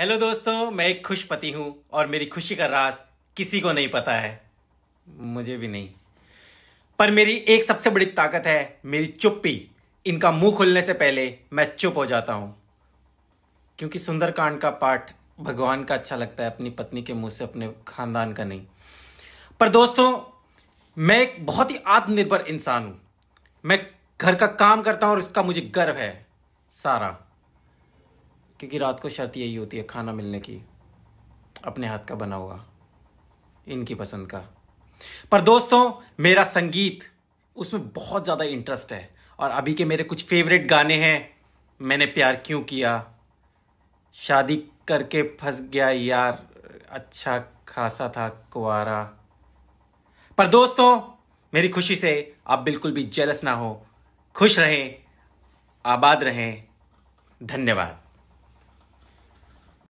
hello दोस्तों मैं एक खुश पति हूं और मेरी खुशी का राज किसी को नहीं पता है मुझे भी नहीं पर मेरी एक सबसे बड़ी ताकत है मेरी चुप्पी इनका मुंह खुलने से पहले मैं चुप हो जाता हूं क्योंकि सुंदरकांड का पाठ भगवान का अच्छा लगता है अपनी पत्नी के मुंह से अपने खानदान का नहीं पर दोस्तों मैं एक बहुत ही आत्मनिर्भर इंसान हूं मैं घर का काम करता हूं और इसका मुझे गर्व है सारा क्योंकि रात को शर्त यही होती है खाना मिलने की अपने हाथ का बना हुआ इनकी पसंद का पर दोस्तों मेरा संगीत उसमें बहुत ज़्यादा इंटरेस्ट है और अभी के मेरे कुछ फेवरेट गाने हैं मैंने प्यार क्यों किया शादी करके फंस गया यार अच्छा खासा था कुआरा पर दोस्तों मेरी खुशी से आप बिल्कुल भी जेलस ना हो खुश रहें आबाद रहें धन्यवाद